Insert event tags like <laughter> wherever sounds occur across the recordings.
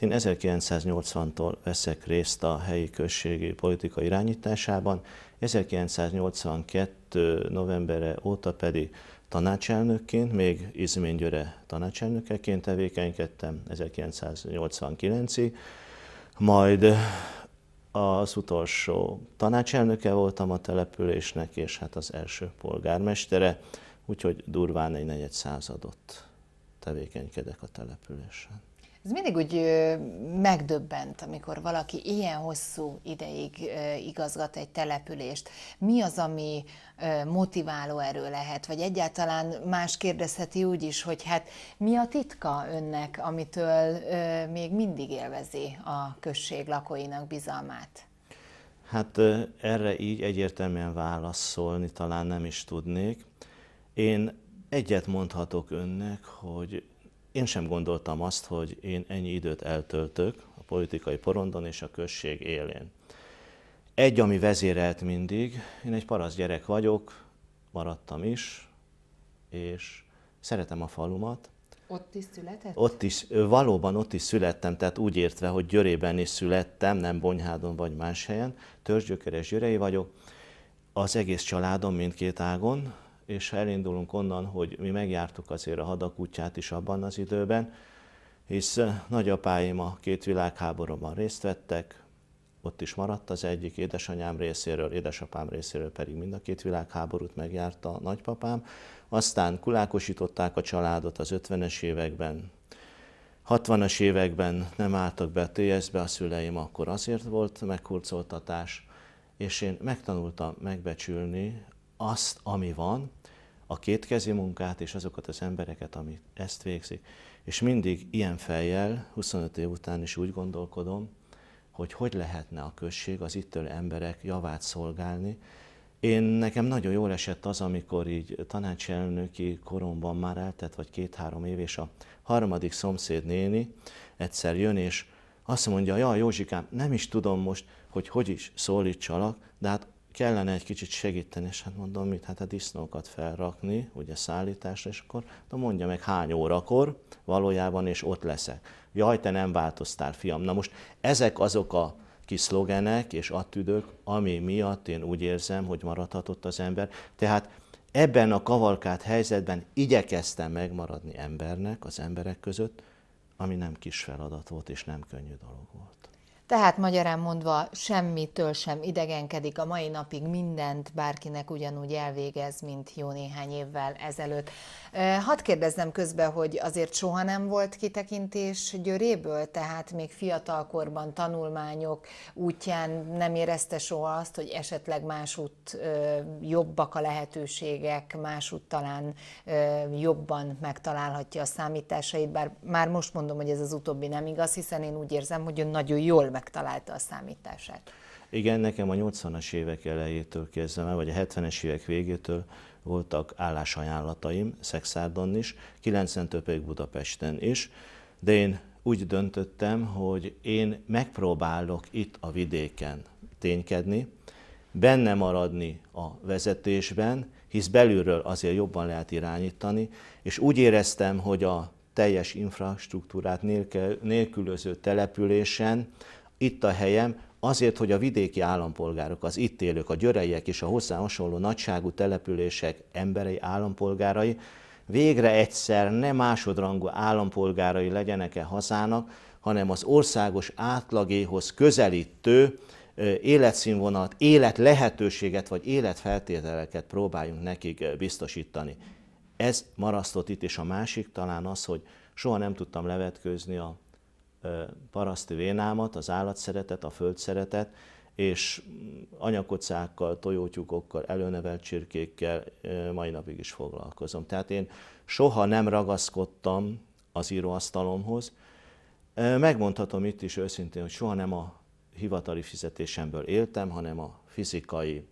Én 1980-tól veszek részt a helyi községi politika irányításában, 1982. novembere óta pedig tanácselnökként, még Györe tanácselnökeként tevékenykedtem 1989-ig, majd az utolsó tanácselnöke voltam a településnek, és hát az első polgármestere, úgyhogy durván egy negyed századot tevékenykedek a településen. Ez mindig úgy megdöbbent, amikor valaki ilyen hosszú ideig igazgat egy települést. Mi az, ami motiváló erő lehet? Vagy egyáltalán más kérdezheti úgy is, hogy hát mi a titka önnek, amitől még mindig élvezi a község lakóinak bizalmát? Hát erre így egyértelműen válaszolni talán nem is tudnék. Én egyet mondhatok önnek, hogy én sem gondoltam azt, hogy én ennyi időt eltöltök a politikai porondon és a község élén. Egy, ami vezérelt mindig, én egy parasz gyerek vagyok, maradtam is, és szeretem a falumat. Ott is született? Ott is, valóban ott is születtem, tehát úgy értve, hogy Györében is születtem, nem Bonyhádon vagy más helyen, törzsgyökeres Györei vagyok. Az egész családom mindkét ágon, és elindulunk onnan, hogy mi megjártuk azért a hadakutyát is abban az időben, hisz eh, nagyapáim a két világháborúban részt vettek, ott is maradt az egyik édesanyám részéről, édesapám részéről pedig mind a két világháborút megjárta a nagypapám. Aztán kulákosították a családot az 50-es években, 60-as években nem álltak be a TSZ-be a szüleim, akkor azért volt meghurcoltatás, és én megtanultam megbecsülni azt, ami van, a kétkezi munkát és azokat az embereket, amik ezt végzik. És mindig ilyen fejjel, 25 év után is úgy gondolkodom, hogy hogy lehetne a község az itt emberek javát szolgálni. Én nekem nagyon jól esett az, amikor így tanácselnöki koromban már eltett, vagy két-három év, és a harmadik szomszéd néni egyszer jön, és azt mondja, ja Józsikám, nem is tudom most, hogy hogy is szólítsalak, de hát kellene egy kicsit segíteni, és hát mondom, mit, hát a disznókat felrakni, ugye szállításra, és akkor de mondja meg hány órakor valójában, és ott leszek. Jaj, te nem változtál, fiam. Na most ezek azok a kis szlogenek és attüdők, ami miatt én úgy érzem, hogy maradhatott az ember. Tehát ebben a kavalkát helyzetben igyekeztem megmaradni embernek, az emberek között, ami nem kis feladat volt és nem könnyű dolog volt. Tehát magyarán mondva semmitől sem idegenkedik a mai napig mindent, bárkinek ugyanúgy elvégez, mint jó néhány évvel ezelőtt. Hadd kérdezzem közbe, hogy azért soha nem volt kitekintés Győréből, tehát még fiatalkorban tanulmányok útján nem érezte soha azt, hogy esetleg másút jobbak a lehetőségek, másút talán jobban megtalálhatja a számításait, bár már most mondom, hogy ez az utóbbi nem igaz, hiszen én úgy érzem, hogy ön nagyon jól megtalálta a számítását. Igen, nekem a 80-as évek elejétől kezdve, vagy a 70-es évek végétől voltak állásajánlataim Szexárdon is, 90-től pedig Budapesten is, de én úgy döntöttem, hogy én megpróbálok itt a vidéken ténykedni, benne maradni a vezetésben, hisz belülről azért jobban lehet irányítani, és úgy éreztem, hogy a teljes infrastruktúrát nélkülöző településen itt a helyem, azért, hogy a vidéki állampolgárok, az itt élők, a györeiek és a hozzá hasonló nagyságú települések emberei, állampolgárai végre egyszer ne másodrangú állampolgárai legyenek-e hazának, hanem az országos átlagéhoz közelítő életszínvonalat, életlehetőséget vagy életfeltételeket próbáljunk nekik biztosítani. Ez marasztott itt, és a másik talán az, hogy soha nem tudtam levetkőzni a paraszti vénámat, az állatszeretet, a földszeretet, és anyakocákkal, tojótyúkokkal, előnevelt csirkékkel mai napig is foglalkozom. Tehát én soha nem ragaszkodtam az íróasztalomhoz. Megmondhatom itt is őszintén, hogy soha nem a hivatali fizetésemből éltem, hanem a fizikai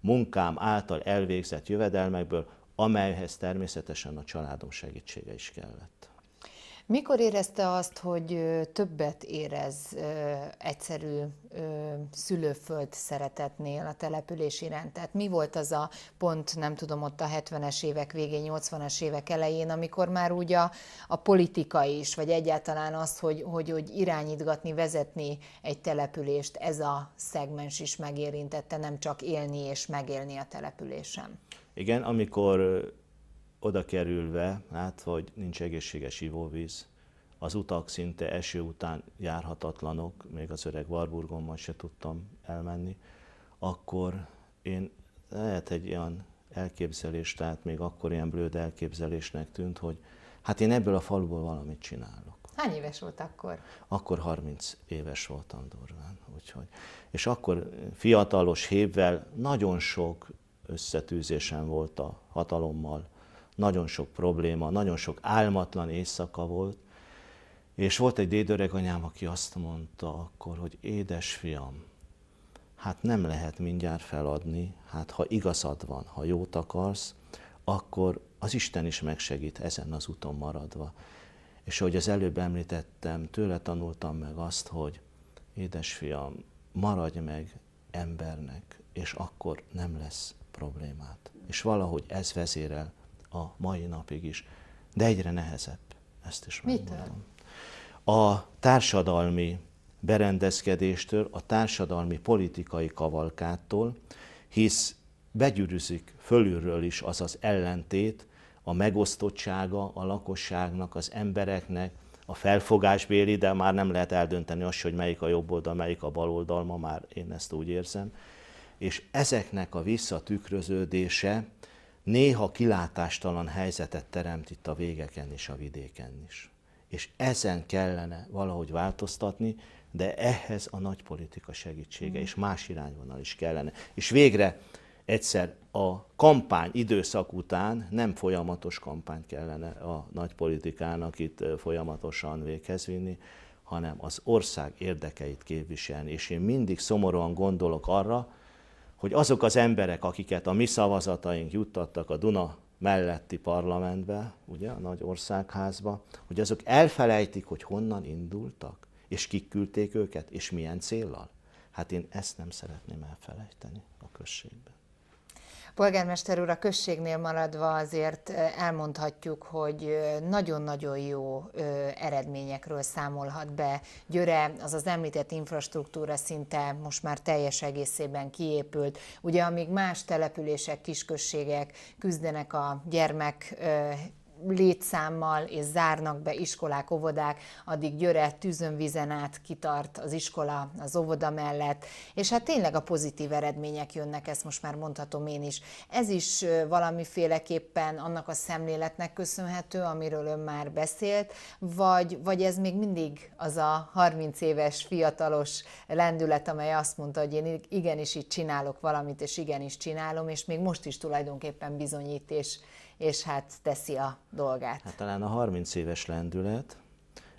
munkám által elvégzett jövedelmekből, amelyhez természetesen a családom segítsége is kellett. Mikor érezte azt, hogy többet érez egyszerű szülőföld szeretetnél a település iránt? Tehát mi volt az a pont, nem tudom, ott a 70-es évek végén, 80-as évek elején, amikor már úgy a, a politika is, vagy egyáltalán az, hogy, hogy, hogy irányítgatni, vezetni egy települést, ez a szegmens is megérintette, nem csak élni és megélni a településen? Igen, amikor oda kerülve, hát, hogy nincs egészséges ivóvíz, az utak szinte eső után járhatatlanok, még az öreg Varburgomban se tudtam elmenni, akkor én lehet egy olyan elképzelés, tehát még akkor ilyen blőd elképzelésnek tűnt, hogy hát én ebből a faluból valamit csinálok. Hány éves volt akkor? Akkor 30 éves voltam durván, úgyhogy. És akkor fiatalos hévvel nagyon sok összetűzésem volt a hatalommal, nagyon sok probléma, nagyon sok álmatlan éjszaka volt, és volt egy dédöreg anyám, aki azt mondta akkor, hogy fiam, hát nem lehet mindjárt feladni, hát ha igazad van, ha jót akarsz, akkor az Isten is megsegít ezen az úton maradva. És ahogy az előbb említettem, tőle tanultam meg azt, hogy fiam, maradj meg embernek, és akkor nem lesz problémát. És valahogy ez vezérel a mai napig is, de egyre nehezebb, ezt is megmondom. A társadalmi berendezkedéstől, a társadalmi politikai kavalkától, hisz begyűrűzik fölülről is az az ellentét, a megosztottsága a lakosságnak, az embereknek, a felfogásbéli, de már nem lehet eldönteni azt, hogy melyik a jobb oldal, melyik a bal oldal, ma már én ezt úgy érzem. És ezeknek a visszatükröződése néha kilátástalan helyzetet teremt itt a végeken és a vidéken is. És ezen kellene valahogy változtatni, de ehhez a nagy politika segítsége mm. és más irányvonal is kellene. És végre egyszer a kampány időszak után nem folyamatos kampány kellene a nagy politikának itt folyamatosan véghez vinni, hanem az ország érdekeit képviselni. És én mindig szomorúan gondolok arra, hogy azok az emberek, akiket a mi szavazataink juttattak a Duna melletti parlamentbe, ugye, a nagy országházba, hogy azok elfelejtik, hogy honnan indultak, és kik küldték őket, és milyen céllal. Hát én ezt nem szeretném elfelejteni a községben. Polgármester úr, a községnél maradva azért elmondhatjuk, hogy nagyon-nagyon jó eredményekről számolhat be Győre, az az említett infrastruktúra szinte most már teljes egészében kiépült. Ugye amíg más települések, kisközségek küzdenek a gyermek létszámmal, és zárnak be iskolák, óvodák, addig Györe tűzönvizen át kitart az iskola az óvoda mellett, és hát tényleg a pozitív eredmények jönnek, ezt most már mondhatom én is. Ez is valamiféleképpen annak a szemléletnek köszönhető, amiről ön már beszélt, vagy, vagy ez még mindig az a 30 éves fiatalos lendület, amely azt mondta, hogy én igenis itt csinálok valamit, és igenis csinálom, és még most is tulajdonképpen bizonyít, és és hát teszi a dolgát. Hát talán a 30 éves lendület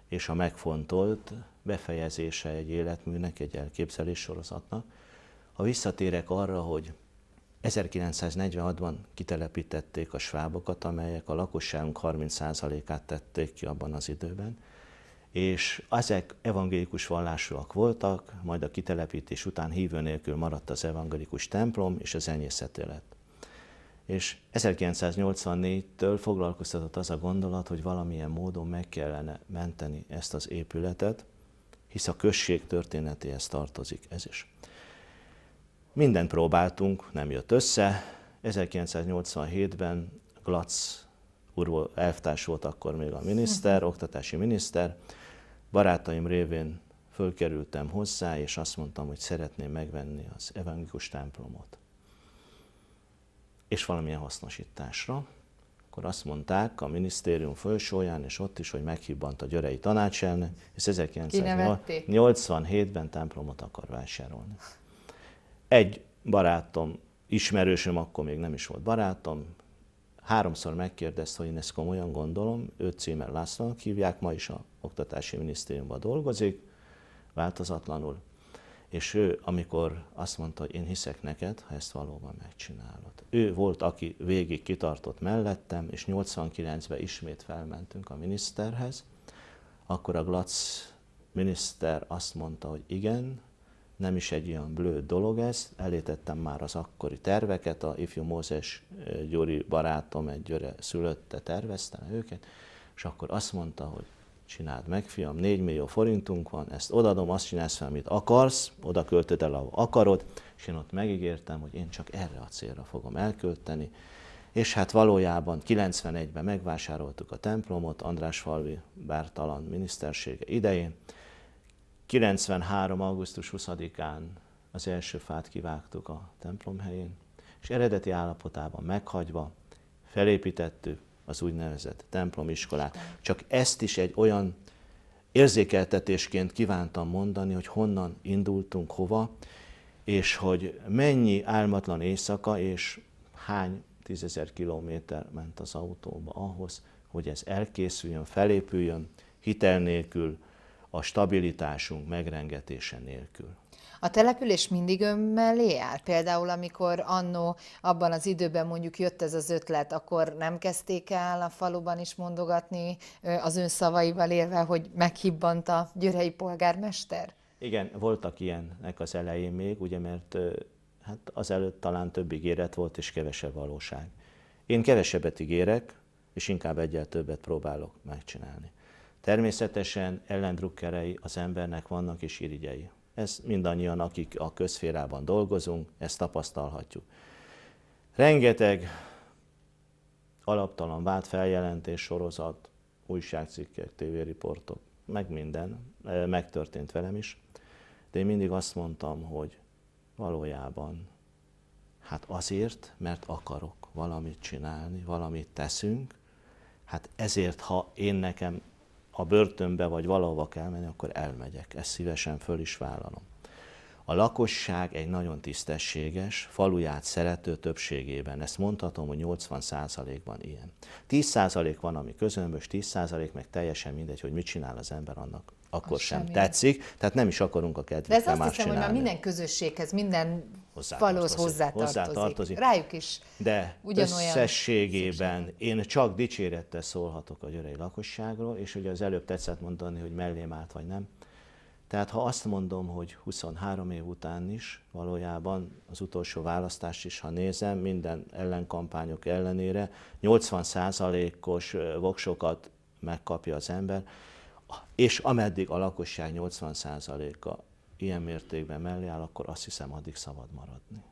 és a megfontolt befejezése egy életműnek, egy elképzelés sorozatnak. Ha visszatérek arra, hogy 1946-ban kitelepítették a svábokat, amelyek a lakosságunk 30%-át tették ki abban az időben, és ezek evangélikus vallásúak voltak, majd a kitelepítés után hívő nélkül maradt az evangélikus templom, és az enyészető lett és 1984-től foglalkoztatott az a gondolat, hogy valamilyen módon meg kellene menteni ezt az épületet, hisz a község történetéhez tartozik ez is. Mindent próbáltunk, nem jött össze. 1987-ben Glatz úr elvtárs volt akkor még a miniszter, mhm. oktatási miniszter. Barátaim révén fölkerültem hozzá, és azt mondtam, hogy szeretném megvenni az evangélikus templomot és valamilyen hasznosításra. Akkor azt mondták a minisztérium folyosóján, és ott is, hogy meghibbant a györei tanácselnök, és 1987-ben templomot akar vásárolni. Egy barátom, ismerősöm, akkor még nem is volt barátom, háromszor megkérdezte, hogy én ezt komolyan gondolom, őt címer Lászlónak hívják, ma is a Oktatási Minisztériumban dolgozik, változatlanul és ő, amikor azt mondta, hogy én hiszek neked, ha ezt valóban megcsinálod. Ő volt, aki végig kitartott mellettem, és 89-ben ismét felmentünk a miniszterhez, akkor a Glac miniszter azt mondta, hogy igen, nem is egy ilyen blőd dolog ez, elétettem már az akkori terveket, a ifjú Mózes eh, Gyuri barátom egy györe szülötte terveztem őket, és akkor azt mondta, hogy csináld meg, fiam, 4 millió forintunk van, ezt odadom, azt csinálsz fel, amit akarsz, oda költöd el, ahol akarod, és én ott megígértem, hogy én csak erre a célra fogom elkölteni, és hát valójában 91-ben megvásároltuk a templomot András Falvi Bártalan minisztersége idején, 93. augusztus 20-án az első fát kivágtuk a templom helyén, és eredeti állapotában meghagyva felépítettük, az úgynevezett templomiskolát. Csak ezt is egy olyan érzékeltetésként kívántam mondani, hogy honnan indultunk, hova, és hogy mennyi álmatlan éjszaka és hány tízezer kilométer ment az autóba ahhoz, hogy ez elkészüljön, felépüljön, hitel nélkül, a stabilitásunk megrengetése nélkül. A település mindig ön mellé áll? Például amikor annó abban az időben mondjuk jött ez az ötlet, akkor nem kezdték el a faluban is mondogatni az ön szavaival érve, hogy meghibbant a györei polgármester? Igen, voltak ilyenek az elején még, ugye mert hát azelőtt talán több ígéret volt és kevesebb valóság. Én kevesebbet ígérek, és inkább egyel többet próbálok megcsinálni. Természetesen ellendrukkerei az embernek vannak és irigyei. Ez mindannyian, akik a közférában dolgozunk, ezt tapasztalhatjuk. Rengeteg alaptalan vált feljelentés sorozat, újságcikkek, tévériportok, meg minden, e, megtörtént velem is. De én mindig azt mondtam, hogy valójában Hát azért, mert akarok valamit csinálni, valamit teszünk. Hát ezért, ha én nekem ha börtönbe vagy valahova kell menni, akkor elmegyek. Ezt szívesen föl is vállalom. A lakosság egy nagyon tisztességes, faluját szerető többségében, ezt mondhatom, hogy 80%-ban ilyen. 10% van, ami közömbös, 10% meg teljesen mindegy, hogy mit csinál az ember annak, akkor az sem tetszik, tehát nem is akarunk a kedvükre De ez azt hiszem, csinálni. hogy már minden közösséghez, minden hozzátartozik. hozzátartozik. hozzátartozik. Rájuk is De ugyanolyan összességében szükség. én csak dicsérettel szólhatok a györei lakosságról, és ugye az előbb tetszett mondani, hogy mellém állt vagy nem. Tehát ha azt mondom, hogy 23 év után is valójában az utolsó választást is, ha nézem, minden ellenkampányok ellenére 80%-os voksokat megkapja az ember, és ameddig a lakosság 80%-a ilyen mértékben mellé áll, akkor azt hiszem, addig szabad maradni.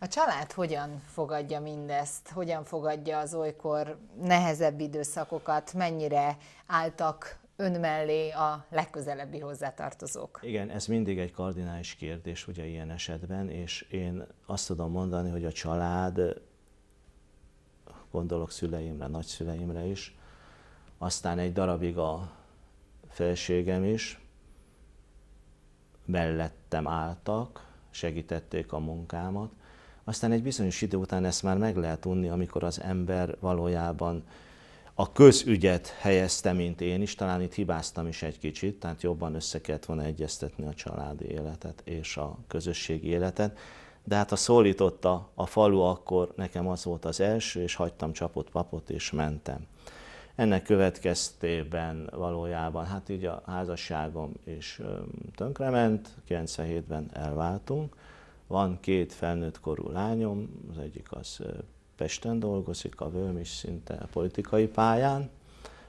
A család hogyan fogadja mindezt? Hogyan fogadja az olykor nehezebb időszakokat? Mennyire álltak ön mellé a legközelebbi hozzátartozók? Igen, ez mindig egy kardinális kérdés ugye ilyen esetben, és én azt tudom mondani, hogy a család, gondolok szüleimre, nagyszüleimre is, aztán egy darabig a felségem is, mellettem álltak, segítették a munkámat. Aztán egy bizonyos idő után ezt már meg lehet unni, amikor az ember valójában a közügyet helyezte, mint én is, talán itt hibáztam is egy kicsit, tehát jobban össze kellett volna egyeztetni a családi életet és a közösségi életet. De hát ha szólította a falu, akkor nekem az volt az első, és hagytam csapott papot, és mentem. Ennek következtében valójában, hát így a házasságom is tönkrement, 97-ben elváltunk. Van két felnőtt korú lányom, az egyik az Pesten dolgozik, a Völm is szinte a politikai pályán,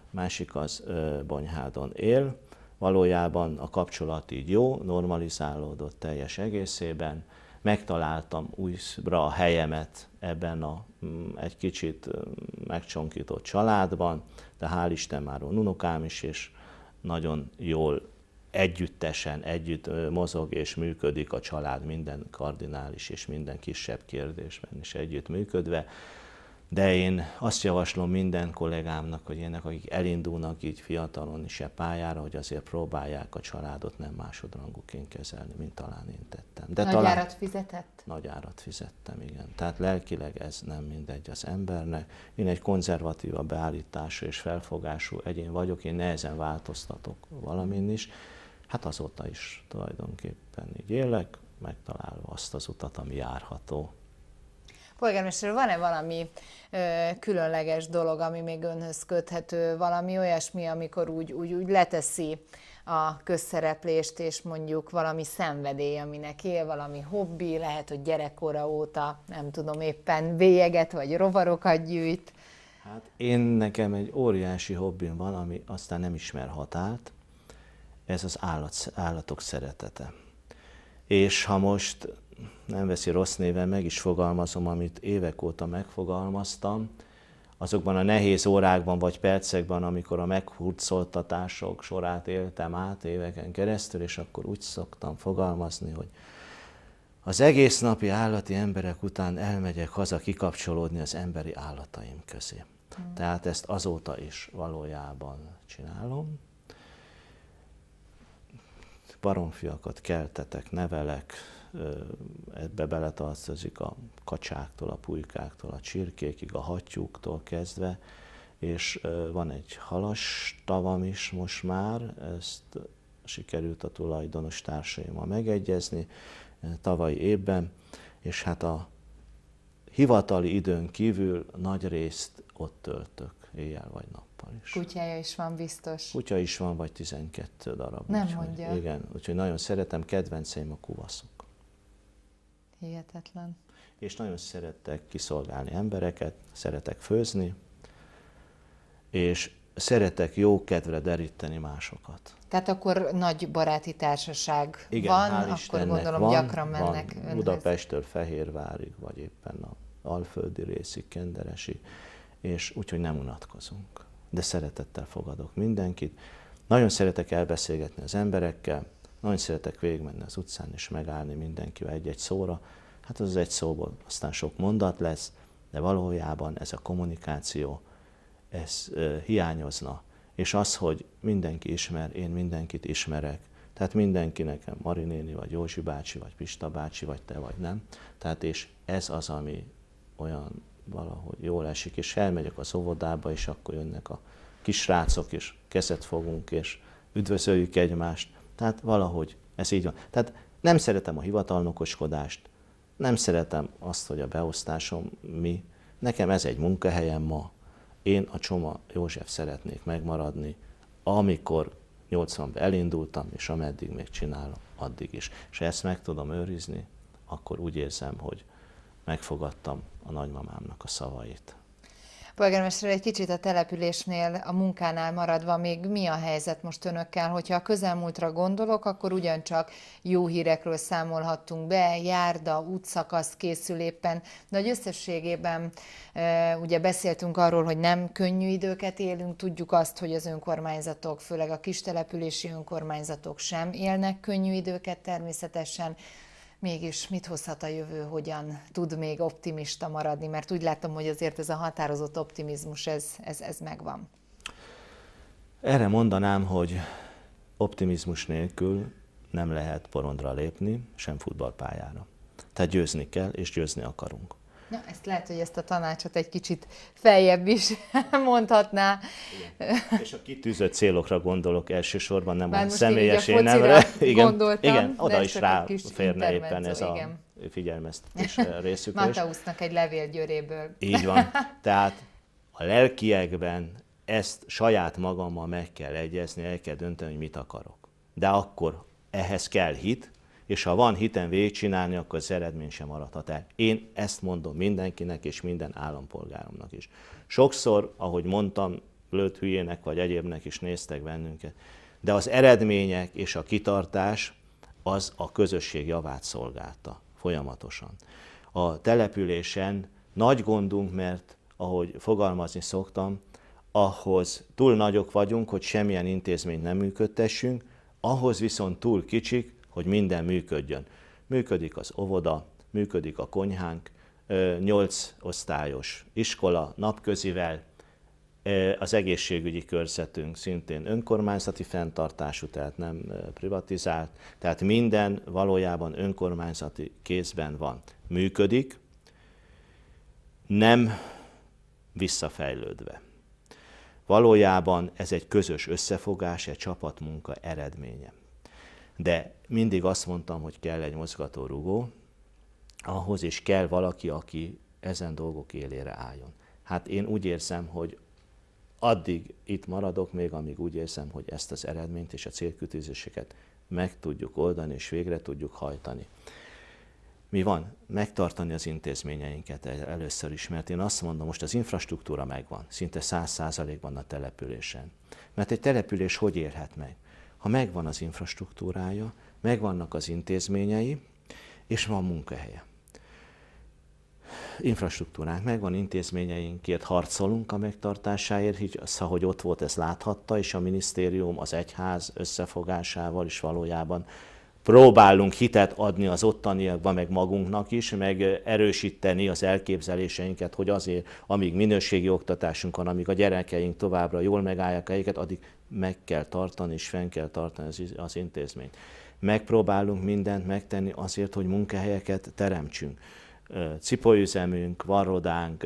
másik az Bonyhádon él. Valójában a kapcsolat így jó, normalizálódott teljes egészében, megtaláltam újra a helyemet ebben a mm, egy kicsit mm, megcsonkított családban, de hál' Isten már van unokám is, és nagyon jól együttesen együtt mozog és működik a család minden kardinális és minden kisebb kérdésben is együtt működve de én azt javaslom minden kollégámnak, hogy ilyenek, akik elindulnak így fiatalon is a pályára, hogy azért próbálják a családot nem másodrangúként kezelni, mint talán én tettem. De nagy talán... árat fizetett? Nagy árat fizettem, igen. Tehát lelkileg ez nem mindegy az embernek. Én egy konzervatíva beállítású és felfogású egyén vagyok, én nehezen változtatok valamin is. Hát azóta is tulajdonképpen így élek, megtalálva azt az utat, ami járható. Polgármester, van-e valami különleges dolog, ami még önhöz köthető, valami olyasmi, amikor úgy, úgy, úgy leteszi a közszereplést, és mondjuk valami szenvedély, aminek él, valami hobbi, lehet, hogy gyerekkora óta, nem tudom, éppen bélyeget vagy rovarokat gyűjt. Hát én nekem egy óriási hobbim van, ami aztán nem ismer határt, ez az állat, állatok szeretete. És ha most nem veszi rossz néven, meg is fogalmazom, amit évek óta megfogalmaztam, azokban a nehéz órákban vagy percekben, amikor a meghurcoltatások sorát éltem át éveken keresztül, és akkor úgy szoktam fogalmazni, hogy az egész napi állati emberek után elmegyek haza kikapcsolódni az emberi állataim közé. Mm. Tehát ezt azóta is valójában csinálom. Baromfiakat keltetek, nevelek, ebbe beletartozik a kacsáktól, a pulykáktól, a csirkékig, a hattyúktól kezdve, és van egy halas tavam is most már, ezt sikerült a tulajdonos társaimmal megegyezni tavalyi évben, és hát a hivatali időn kívül nagy részt ott töltök, éjjel vagy nappal is. Kutyája is van biztos. Kutya is van, vagy 12 darab. Nem úgyhogy, mondja. Igen, úgyhogy nagyon szeretem, kedvenceim a kuvaszok. Hihetetlen. És nagyon szeretek kiszolgálni embereket, szeretek főzni, és szeretek jó kedvre deríteni másokat. Tehát akkor nagy baráti társaság Igen, van, akkor Istennek gondolom van, gyakran mennek van, önhöz. Fehérvárig, vagy éppen a Alföldi részig, Kenderesi, és úgyhogy nem unatkozunk. De szeretettel fogadok mindenkit. Nagyon szeretek elbeszélgetni az emberekkel, nagyon szeretek végigmenni az utcán és megállni mindenkivel egy-egy szóra. Hát az egy szóból aztán sok mondat lesz, de valójában ez a kommunikáció, ez ö, hiányozna. És az, hogy mindenki ismer, én mindenkit ismerek, tehát mindenki nekem, Mari néni, vagy Józsi bácsi, vagy Pista bácsi, vagy te, vagy nem. Tehát és ez az, ami olyan valahogy jól esik, és elmegyek az óvodába, és akkor jönnek a kisrácok, és kezet fogunk, és üdvözöljük egymást. Tehát valahogy ez így van. Tehát nem szeretem a hivatalnokoskodást, nem szeretem azt, hogy a beosztásom mi. Nekem ez egy munkahelyem ma. Én a Csoma József szeretnék megmaradni, amikor 80-ban elindultam, és ameddig még csinálom, addig is. És ezt meg tudom őrizni, akkor úgy érzem, hogy megfogadtam a nagymamámnak a szavait. Polgármester, egy kicsit a településnél, a munkánál maradva még mi a helyzet most önökkel? Hogyha a közelmúltra gondolok, akkor ugyancsak jó hírekről számolhattunk be, járda, útszakasz készül éppen, Nagy összességében e, ugye beszéltünk arról, hogy nem könnyű időket élünk, tudjuk azt, hogy az önkormányzatok, főleg a kistelepülési önkormányzatok sem élnek könnyű időket természetesen, Mégis mit hozhat a jövő, hogyan tud még optimista maradni? Mert úgy látom, hogy azért ez a határozott optimizmus, ez, ez, ez megvan. Erre mondanám, hogy optimizmus nélkül nem lehet porondra lépni, sem futballpályára. Tehát győzni kell, és győzni akarunk. Na, ezt lehet, hogy ezt a tanácsot egy kicsit feljebb is <laughs> mondhatná. Igen. És a kitűzött célokra gondolok elsősorban, nem Bár a személyes nemre. <laughs> Igen, igen, oda is férne éppen ez a figyelmeztetés eh, részük. <laughs> Mateusznak egy levél győréből. Így van. Tehát a lelkiekben ezt saját magammal meg kell egyezni, el kell dönteni, hogy mit akarok. De akkor ehhez kell hit, és ha van hitem végigcsinálni, akkor az eredmény sem maradhat el. Én ezt mondom mindenkinek és minden állampolgáromnak is. Sokszor, ahogy mondtam, lőtt hülyének vagy egyébnek is néztek bennünket, de az eredmények és a kitartás az a közösség javát szolgálta folyamatosan. A településen nagy gondunk, mert ahogy fogalmazni szoktam, ahhoz túl nagyok vagyunk, hogy semmilyen intézményt nem működtessünk, ahhoz viszont túl kicsik, hogy minden működjön. Működik az óvoda, működik a konyhánk, nyolc osztályos iskola napközivel, az egészségügyi körzetünk szintén önkormányzati fenntartású, tehát nem privatizált, tehát minden valójában önkormányzati kézben van. Működik, nem visszafejlődve. Valójában ez egy közös összefogás, egy csapatmunka eredménye de mindig azt mondtam, hogy kell egy mozgató rugó, ahhoz is kell valaki, aki ezen dolgok élére álljon. Hát én úgy érzem, hogy addig itt maradok még, amíg úgy érzem, hogy ezt az eredményt és a célkütőzéseket meg tudjuk oldani és végre tudjuk hajtani. Mi van? Megtartani az intézményeinket először is, mert én azt mondom, most az infrastruktúra megvan, szinte száz százalékban a településen. Mert egy település hogy érhet meg? ha megvan az infrastruktúrája, megvannak az intézményei, és van munkahelye. Infrastruktúránk megvan, intézményeinkért harcolunk a megtartásáért, hisz ahogy ott volt, ez láthatta, és a minisztérium az egyház összefogásával is valójában próbálunk hitet adni az ottaniakba, meg magunknak is, meg erősíteni az elképzeléseinket, hogy azért, amíg minőségi oktatásunk van, amíg a gyerekeink továbbra jól megállják a helyeket, addig meg kell tartani és fenn kell tartani az, az intézményt. Megpróbálunk mindent megtenni azért, hogy munkahelyeket teremtsünk. Cipóüzemünk, varrodánk,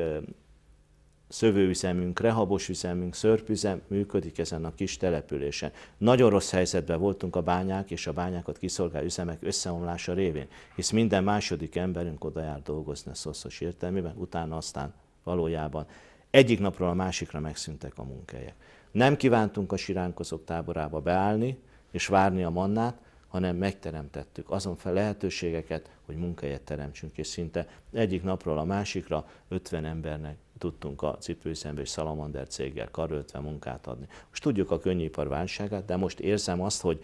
szövőüzemünk, rehabos üzemünk, szörpüzem működik ezen a kis településen. Nagyon rossz helyzetben voltunk a bányák és a bányákat kiszolgáló üzemek összeomlása révén, hisz minden második emberünk oda jár dolgozni a szoszos értelmében, utána aztán valójában egyik napról a másikra megszűntek a munkahelyek. Nem kívántunk a siránkozók táborába beállni és várni a mannát, hanem megteremtettük azon fel lehetőségeket, hogy munkahelyet teremtsünk, és szinte egyik napról a másikra 50 embernek tudtunk a cipőszembe és szalamander céggel karöltve munkát adni. Most tudjuk a könnyűipar válságát, de most érzem azt, hogy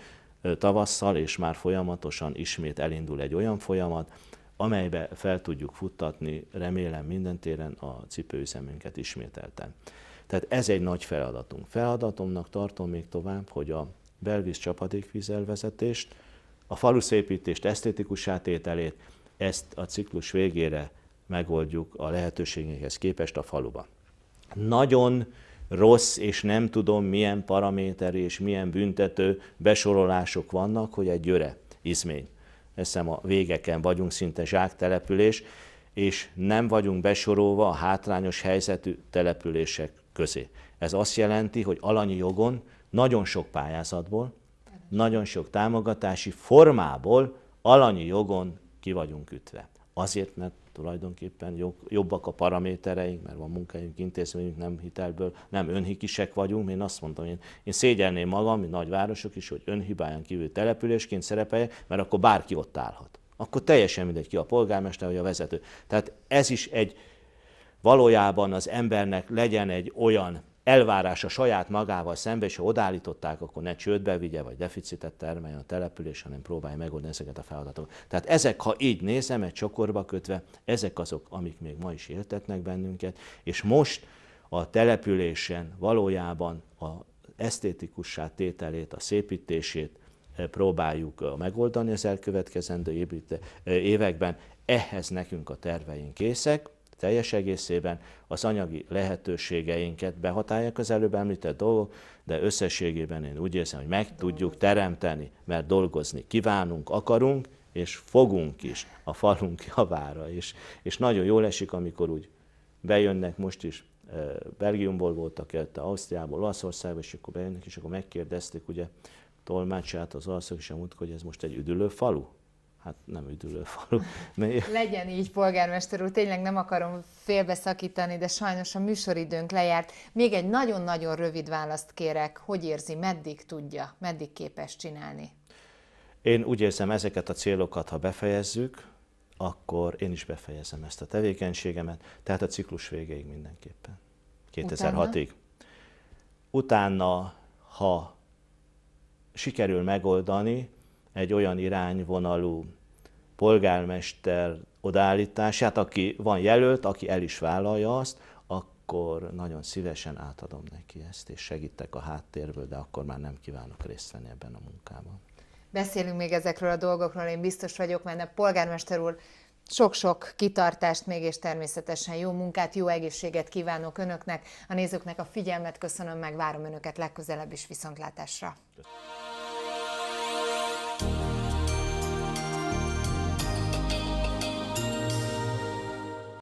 tavasszal és már folyamatosan ismét elindul egy olyan folyamat, amelybe fel tudjuk futtatni, remélem minden téren a cipőüzemünket ismételten. Tehát ez egy nagy feladatunk. Feladatomnak tartom még tovább, hogy a belvíz csapadékvízelvezetést, a falusépítést, esztétikus átételét, ezt a ciklus végére megoldjuk a lehetőségekhez képest a faluban. Nagyon rossz és nem tudom milyen paraméter és milyen büntető besorolások vannak, hogy egy györe izmény. Eszem a végeken vagyunk, szinte zsáktelepülés, és nem vagyunk besorolva a hátrányos helyzetű települések közé. Ez azt jelenti, hogy alanyi jogon nagyon sok pályázatból, nagyon sok támogatási formából alanyi jogon ki vagyunk ütve. Azért, mert tulajdonképpen jobb, jobbak a paramétereink, mert van munkájunk, intézményünk, nem hitelből, nem önhikisek vagyunk. Én azt mondtam, én, én szégyelném magam, mint nagyvárosok is, hogy önhibáján kívül településként szerepeljek, mert akkor bárki ott állhat. Akkor teljesen mindegy ki a polgármester vagy a vezető. Tehát ez is egy valójában az embernek legyen egy olyan elvárása saját magával szembe, és ha odállították, akkor ne csődbe vigye, vagy deficitet termeljen a település, hanem próbálja megoldani ezeket a feladatokat. Tehát ezek, ha így nézem, egy csokorba kötve, ezek azok, amik még ma is éltetnek bennünket, és most a településen valójában a esztétikussá tételét, a szépítését eh, próbáljuk eh, megoldani az elkövetkezendő eh, években. Ehhez nekünk a terveink készek, teljes egészében az anyagi lehetőségeinket behatálják az előbb említett dolgok, de összességében én úgy érzem, hogy meg tudjuk teremteni, mert dolgozni kívánunk, akarunk, és fogunk is a falunk javára És, És nagyon jól esik, amikor úgy bejönnek most is, eh, Belgiumból voltak illetve Ausztriából, Olaszországba, és akkor bejönnek, és akkor megkérdezték ugye tolmácsát az olaszok, is a múlt, hogy ez most egy üdülő falu? hát nem üdülő falu. Legyen így, polgármester úr, tényleg nem akarom félbeszakítani, de sajnos a műsoridőnk lejárt. Még egy nagyon-nagyon rövid választ kérek, hogy érzi, meddig tudja, meddig képes csinálni? Én úgy érzem, ezeket a célokat, ha befejezzük, akkor én is befejezem ezt a tevékenységemet, tehát a ciklus végéig mindenképpen, 2006-ig. Utána, Utána ha sikerül megoldani, egy olyan irányvonalú polgármester odállítását, aki van jelölt, aki el is vállalja azt, akkor nagyon szívesen átadom neki ezt, és segítek a háttérből, de akkor már nem kívánok részt venni ebben a munkában. Beszélünk még ezekről a dolgokról, én biztos vagyok, mert a polgármester úr sok-sok kitartást még, és természetesen jó munkát, jó egészséget kívánok Önöknek, a nézőknek a figyelmet köszönöm, meg várom Önöket legközelebb is viszontlátásra. Köszönöm.